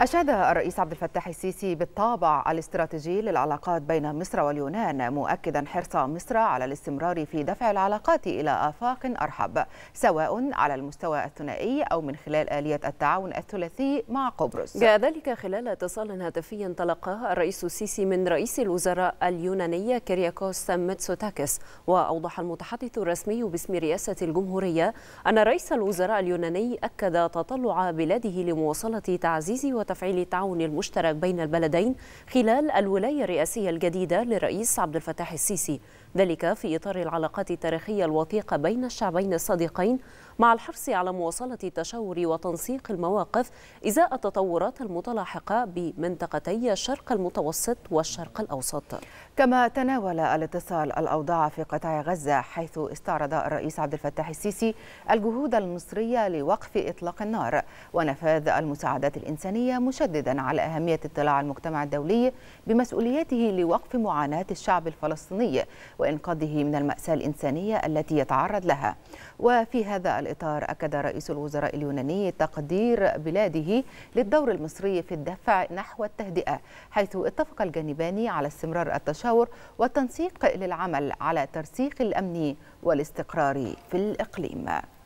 أشاد الرئيس عبد الفتاح السيسي بالطابع الاستراتيجي للعلاقات بين مصر واليونان مؤكدا حرص مصر على الاستمرار في دفع العلاقات إلى آفاق أرحب سواء على المستوى الثنائي أو من خلال آلية التعاون الثلاثي مع قبرص جاء ذلك خلال اتصال هاتفي تلقاه الرئيس السيسي من رئيس الوزراء اليوناني كيرياكوس ميتسوتاكس وأوضح المتحدث الرسمي باسم رئاسة الجمهورية أن رئيس الوزراء اليوناني أكد تطلع بلاده لمواصلة تعزيز وتفعيل التعاون المشترك بين البلدين خلال الولاية الرئاسية الجديدة للرئيس عبد الفتاح السيسي ذلك في إطار العلاقات التاريخية الوثيقة بين الشعبين الصديقين مع الحرص على مواصلة التشاور وتنسيق المواقف إزاء التطورات المتلاحقة بمنطقتي الشرق المتوسط والشرق الأوسط كما تناول الاتصال الأوضاع في قطاع غزة حيث استعرض الرئيس عبد الفتاح السيسي الجهود المصرية لوقف إطلاق النار ونفاذ المساعدات الإنسانية مشددا على أهمية اطلاع المجتمع الدولي بمسؤوليته لوقف معاناة الشعب الفلسطيني وإنقاذه من المأساة الإنسانية التي يتعرض لها وفي هذا الإطار أكد رئيس الوزراء اليوناني تقدير بلاده للدور المصري في الدفع نحو التهدئة حيث اتفق الجانبان على استمرار التشاور والتنسيق للعمل على ترسيخ الأمن والاستقرار في الإقليم